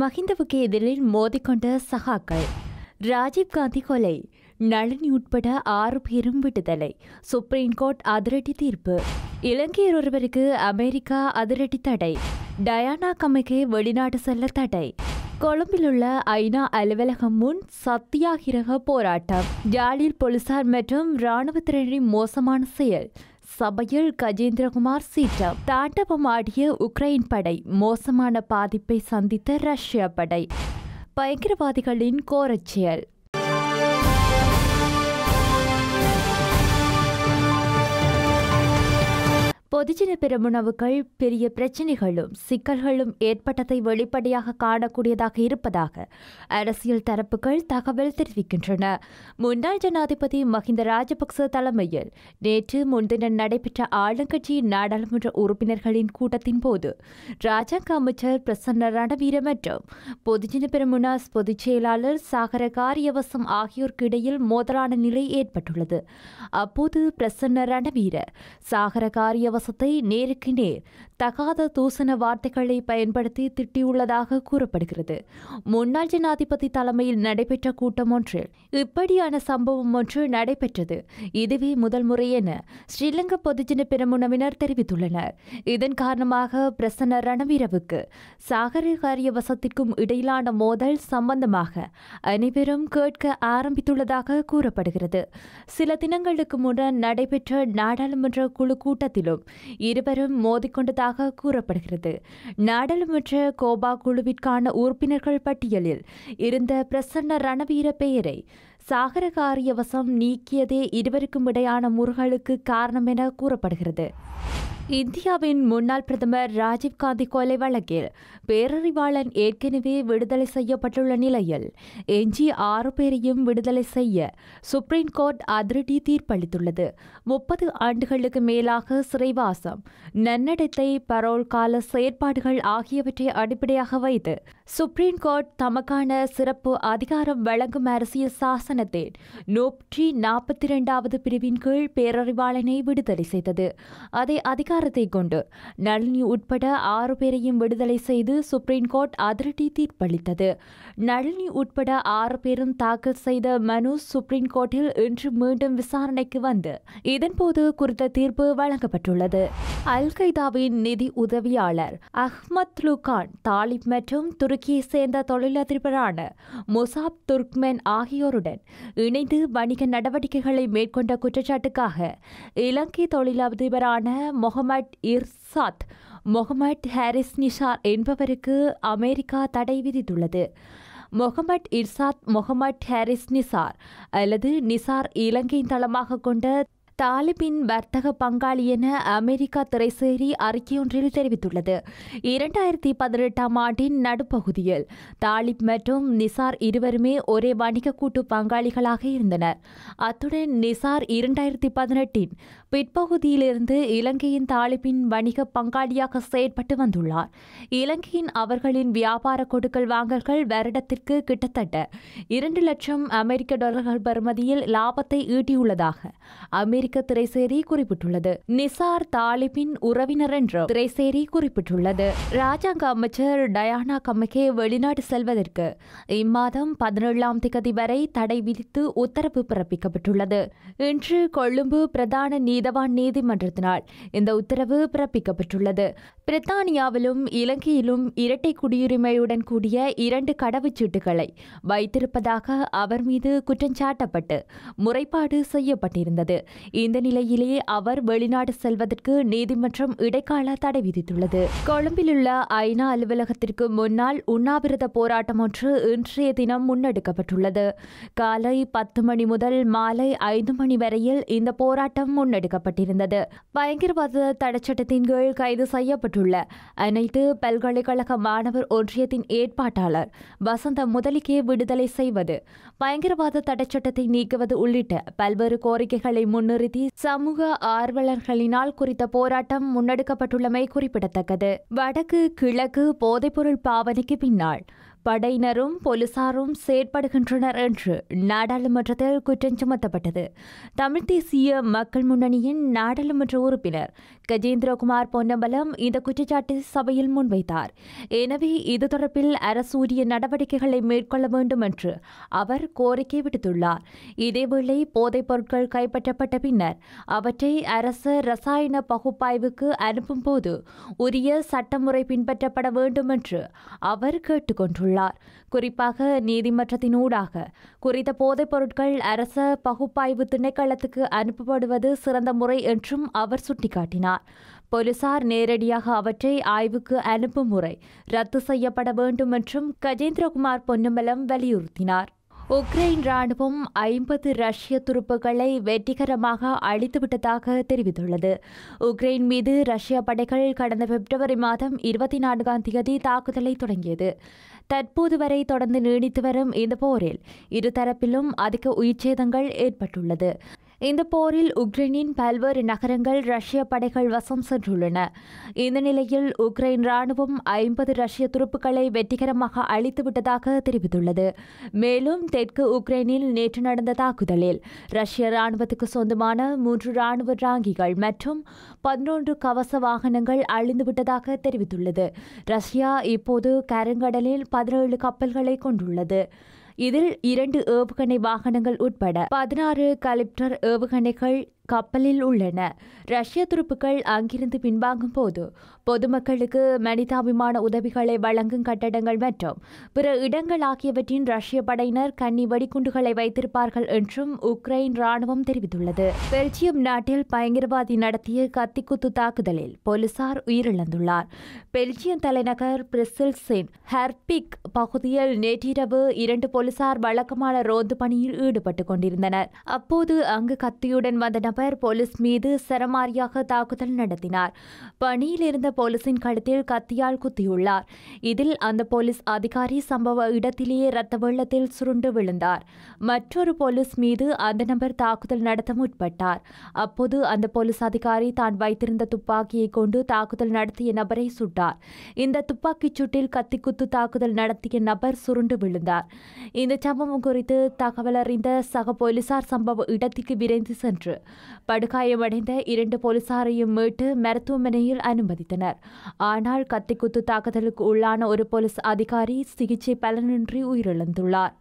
மஹிந்தவுக்கு எதிரில் மோதிக்கொண்ட சகாக்கள் ராஜீவ்காந்தி கொலை நளினி உட்பட ஆறு பேரும் விடுதலை சுப்ரீம் கோர்ட் அதிரடி தீர்ப்பு இலங்கையர் ஒருவருக்கு அமெரிக்கா அதிரடி தடை டயானா கமைக்கு வெளிநாடு செல்ல தடை கொழும்பிலுள்ள ஐநா அலுவலகம் முன் சத்தியாகிரக போராட்டம் ஜாலியில் போலீசார் மற்றும் இராணுவத்தினரின் மோசமான செயல் சபையில் கஜேந்திரகுமார் சீட்டம் ஆடிய உக்ரைன் படை மோசமான பாதிப்பை சந்தித்த ரஷ்ய படை பயங்கரவாதிகளின் கோரச் செயல் பொதுஜன பெருமுணவுகள் பெரிய பிரச்சினைகளும் சிக்கல்களும் ஏற்பட்டதை வெளிப்படையாக காணக்கூடியதாக இருப்பதாக அரசியல் தரப்புகள் தகவல் தெரிவிக்கின்றன முன்னாள் ஜனாதிபதி மஹிந்த ராஜபக்ச தலைமையில் நேற்று முன்தினம் நடைபெற்ற ஆளுங்கட்சி நாடாளுமன்ற உறுப்பினர்களின் கூட்டத்தின் போது ராஜாங்க அமைச்சர் பிரசன்ன ரணவீர மற்றும் பொதுஜன பெருமுனாஸ் பொதுச் செயலாளர் சாகர காரியவசம் ஆகியோருக்கு இடையில் மோதலான நிலை ஏற்பட்டுள்ளது அப்போது பிரசன்ன ரணவீர சாகர காரியவசம் சம்பவத்தை நேருக்கு நேர் தகாத தூசண வார்த்தைகளை பயன்படுத்தி திட்டியுள்ளதாக கூறப்படுகிறது முன்னாள் ஜனாதிபதி தலைமையில் நடைபெற்ற கூட்டம் ஒன்றில் இப்படியான சம்பவம் ஒன்று நடைபெற்றது இதுவே முதல் முறை என ஸ்ரீலங்கா பொதுஜன பெருமுனவினர் தெரிவித்துள்ளனர் இதன் காரணமாக பிரசன்ன ரணவீரவுக்கு சாகரகாரிய வசத்திற்கும் இடையிலான மோதல் சம்பந்தமாக அனைவரும் கேட்க ஆரம்பித்துள்ளதாக கூறப்படுகிறது சில தினங்களுக்கு முன்னர் நடைபெற்ற நாடாளுமன்ற குழு கூட்டத்திலும் இருவரும் மோதிக்கொண்டதாக கூறப்படுகிறது நாடாளுமன்ற கோபா குழுவிற்கான உறுப்பினர்கள் பட்டியலில் இருந்த பிரசன்ன ரணவீர பெயரை சாகரகாரியவசம் நீக்கியதே இருவருக்கும் இடையான முறுகளுக்கு காரணம் என கூறப்படுகிறது இந்தியாவின் முன்னாள் பிரதமர் ராஜீவ்காந்தி கொலை வழக்கில் பேரறிவாளன் ஏற்கனவே விடுதலை செய்யப்பட்டுள்ள நிலையில் எஞ்சி ஆறு பேரையும் விடுதலை செய்ய சுப்ரீம் கோர்ட் அதிரடி தீர்ப்பளித்துள்ளது முப்பது ஆண்டுகளுக்கு மேலாக சிறைவாசம் நன்னடத்தை பரோல் கால செயற்பாடுகள் ஆகியவற்றை அடிப்படையாக வைத்து சுப்ரீம் கோர்ட் தமக்கான சிறப்பு அதிகாரம் வழங்கும் அரசியல் சாசனம் மாகாணத்தில் நோப்ட்ரி நாற்பத்தி இரண்டாவது பிரிவின் கீழ் பேரறிவாளனை விடுதலை செய்தது அதை அதிகாரத்தை கொண்டு நளினி உட்பட ஆறு பேரையும் விடுதலை செய்து சுப்ரீம் கோர்ட் அதிரடி தீர்ப்பளித்தது நளினி உட்பட ஆறு பேரும் தாக்கல் செய்த மனு சுப்ரீம் கோர்ட்டில் இன்று மீண்டும் விசாரணைக்கு வந்து இதன்போது குறித்த தீர்ப்பு வழங்கப்பட்டுள்ளது அல் கைதாவின் நிதி உதவியாளர் அஹ்மத் லுகான் தாலிப் மற்றும் துருக்கியை சேர்ந்த தொழிலதிபரான முசாப் துர்க்மென் ஆகியோருடன் உடன் இணைந்து வணிக நடவடிக்கைகளை மேற்கொண்ட குற்றச்சாட்டுக்காக இலங்கை தொழிலதிபரான மொஹமட் இர்சாத் மொஹமட் ஹாரிஸ் நிஷார் என்பவருக்கு அமெரிக்கா தடை விதித்துள்ளது மொஹமட் இர்சாத் மொஹமட் ஹாரிஸ் நிசார் அல்லது நிசார் இலங்கையின் தளமாக கொண்ட தாலிபின் வர்த்தக பங்காளி என அமெரிக்கா திரைசேரி அறிக்கையொன்றில் தெரிவித்துள்ளது இரண்டாயிரத்தி பதினெட்டாம் ஆண்டின் நடுப்பகுதியில் தாலிப் மற்றும் நிசார் இருவருமே ஒரே வணிக கூட்டு பங்காளிகளாக இருந்தனர் அத்துடன் நிசார் இரண்டாயிரத்தி பதினெட்டின் பிற்பகுதியிலிருந்து இலங்கையின் தாலிபின் வணிக பங்காளியாக செயற்பட்டு வந்துள்ளார் இலங்கையின் அவர்களின் வியாபார கொடுக்கல் வாங்கல்கள் வருடத்திற்கு கிட்டத்தட்ட இரண்டு லட்சம் அமெரிக்க டாலர்கள் பெறுமதியில் லாபத்தை ஈட்டியுள்ளதாக அமெரிக்க அமெரிக்க திரைசேரி குறிப்பிட்டுள்ளது நிசார் தாலிபின் உறவினர் என்று திரைசேரி குறிப்பிட்டுள்ளது ராஜாங்க அமைச்சர் டயானா கமகே வெளிநாடு செல்வதற்கு இம்மாதம் பதினேழாம் திகதி வரை தடை விதித்து உத்தரவு பிறப்பிக்கப்பட்டுள்ளது இன்று கொழும்பு பிரதான நீதவான் நீதிமன்றத்தினால் இந்த உத்தரவு பிறப்பிக்கப்பட்டுள்ளது பிரித்தானியாவிலும் இலங்கையிலும் இரட்டை குடியுரிமையுடன் கூடிய இரண்டு கடவுச்சீட்டுகளை வைத்திருப்பதாக அவர் மீது குற்றம் சாட்டப்பட்டு முறைப்பாடு செய்யப்பட்டிருந்தது இந்த நிலையிலேயே அவர் வெளிநாடு செல்வதற்கு நீதிமன்றம் இடைக்கால தடை விதித்துள்ளது கொழும்பிலுள்ள ஐநா அலுவலகத்திற்கு முன்னால் உண்ணாவிரத போராட்டம் ஒன்று இன்றைய தினம் முன்னெடுக்கப்பட்டுள்ளது காலை பத்து மணி முதல் மாலை ஐந்து மணி வரையில் இந்த போராட்டம் முன்னெடுக்கப்பட்டிருந்தது பயங்கரவாத தடைச்சட்டத்தின் கீழ் கைது செய்யப்பட்டுள்ள அனைத்து பல்கலைக்கழக மாணவர் ஒன்றியத்தின் ஏற்பாட்டாளர் வசந்த முதலிக்கே விடுதலை செய்வது பயங்கரவாத தடைச்சட்டத்தை நீக்குவது உள்ளிட்ட பல்வேறு கோரிக்கைகளை முன்னிறுத்தி வலியுறுத்தி சமூக ஆர்வலர்களினால் குறித்த போராட்டம் முன்னெடுக்கப்பட்டுள்ளமை குறிப்பிடத்தக்கது வடக்கு கிழக்கு போதைப்பொருள் பாவனைக்கு பின்னால் படையினரும் போலீசாரும் செயற்படுகின்றனர் என்று நாடாளுமன்றத்தில் குற்றம் சுமத்தப்பட்டது தமிழ் தேசிய மக்கள் முன்னணியின் நாடாளுமன்ற உறுப்பினர் கஜேந்திரகுமார் பொன்னம்பலம் இந்த குற்றச்சாட்டை சபையில் முன்வைத்தார் எனவே இது தொடர்பில் அரசு உரிய நடவடிக்கைகளை மேற்கொள்ள வேண்டும் என்று அவர் கோரிக்கை விடுத்துள்ளார் இதேவேளை போதைப் பொருட்கள் கைப்பற்றப்பட்ட பின்னர் அவற்றை அரசு ரசாயன பகுப்பாய்வுக்கு அனுப்பும் போது உரிய சட்டமுறை பின்பற்றப்பட வேண்டும் என்று அவர் கேட்டுக்கொண்டுள்ளார் கூறியுள்ளார் குறிப்பாக நீதிமன்றத்தினூடாக குறித்த போதைப் பொருட்கள் அரச பகுப்பாய்வு திணைக்களத்துக்கு அனுப்பப்படுவது சிறந்த முறை என்றும் அவர் சுட்டிக்காட்டினார் போலீசார் நேரடியாக அவற்றை ஆய்வுக்கு அனுப்பும் முறை ரத்து செய்யப்பட வேண்டும் என்றும் கஜேந்திரகுமார் பொன்னம்பலம் வலியுறுத்தினார் உக்ரைன் ராணுவம் ஐம்பது ரஷ்ய துருப்புகளை வெற்றிகரமாக அழித்துவிட்டதாக தெரிவித்துள்ளது உக்ரைன் மீது ரஷ்ய படைகள் கடந்த பிப்ரவரி மாதம் இருபத்தி நான்காம் தேதி தாக்குதலை தொடங்கியது தற்போது வரை தொடர்ந்து நீடித்து வரும் இந்த போரில் இருதரப்பிலும் அதிக உயிர்ச்சேதங்கள் ஏற்பட்டுள்ளது இந்த போரில் உக்ரைனின் பல்வேறு நகரங்கள் ரஷ்ய படைகள் வசம் சென்றுள்ளன இந்த நிலையில் உக்ரைன் ராணுவம் ஐம்பது ரஷ்ய துருப்புகளை வெற்றிகரமாக அழித்துவிட்டதாக தெரிவித்துள்ளது மேலும் தெற்கு உக்ரைனில் நேற்று நடந்த தாக்குதலில் ரஷ்ய ராணுவத்துக்கு சொந்தமான மூன்று ராணுவ ராங்கிகள் மற்றும் பதினொன்று கவச வாகனங்கள் அழிந்துவிட்டதாக தெரிவித்துள்ளது ரஷ்யா இப்போது கருங்கடலில் பதினேழு கப்பல்களை கொண்டுள்ளது இதில் இரண்டு ஏவுகணை வாகனங்கள் உட்பட பதினாறு கலிப்டர் ஏவுகணைகள் கப்பலில் உள்ளன ரஷ்ய துருப்புக்கள் அங்கிருந்து பின்வாங்கும் போது பொதுமக்களுக்கு மனிதாபிமான உதவிகளை வழங்கும் கட்டடங்கள் மற்றும் பிற இடங்கள் ஆகியவற்றின் ரஷ்ய படையினர் கன்னி வெடிகுண்டுகளை வைத்திருப்பார்கள் என்றும் உக்ரைன் ராணுவம் தெரிவித்துள்ளது பெல்ஜியம் நாட்டில் பயங்கரவாதி நடத்திய கத்திக்குத்து தாக்குதலில் போலீசார் உயிரிழந்துள்ளார் பெல்ஜியம் தலைநகர் பிரிசில்ஸின் ஹர்பிக் பகுதியில் நேற்றிரவு இரண்டு போலீசார் வழக்கமான ரோந்து பணியில் ஈடுபட்டுக் கொண்டிருந்தனர் அப்போது அங்கு கத்தியுடன் வந்த நபர் போலீஸ் மீது சரமாரியாக தாக்குதல் நடத்தினார் பணியில் இருந்த போலீசின் கழுத்தில் கத்தியால் குத்தியுள்ளார் இதில் அந்த போலீஸ் அதிகாரி சம்பவ இடத்திலேயே இரத்த வெள்ளத்தில் சுருண்டு விழுந்தார் மற்றொரு போலீஸ் மீது அந்த நபர் தாக்குதல் நடத்த முற்பட்டார் அப்போது அந்த போலீஸ் அதிகாரி தான் வைத்திருந்த துப்பாக்கியை கொண்டு தாக்குதல் நடத்திய நபரை சுட்டார் இந்த துப்பாக்கிச் சூட்டில் கத்திக்குத்து தாக்குதல் நடத்திய நபர் சுருண்டு விழுந்தார் இந்த சம்பவம் குறித்து தகவல் அறிந்த சக போலீசார் சம்பவ இடத்திற்கு விரைந்து சென்று படுகாயமடைந்த இரண்டு போலீசாரையும் மீட்டு மருத்துவமனையில் அனுமதித்தனர் ஆனால் கத்திக்குத்து தாக்குதலுக்கு உள்ளான ஒரு போலீஸ் அதிகாரி சிகிச்சை பலனின்றி உயிரிழந்துள்ளார்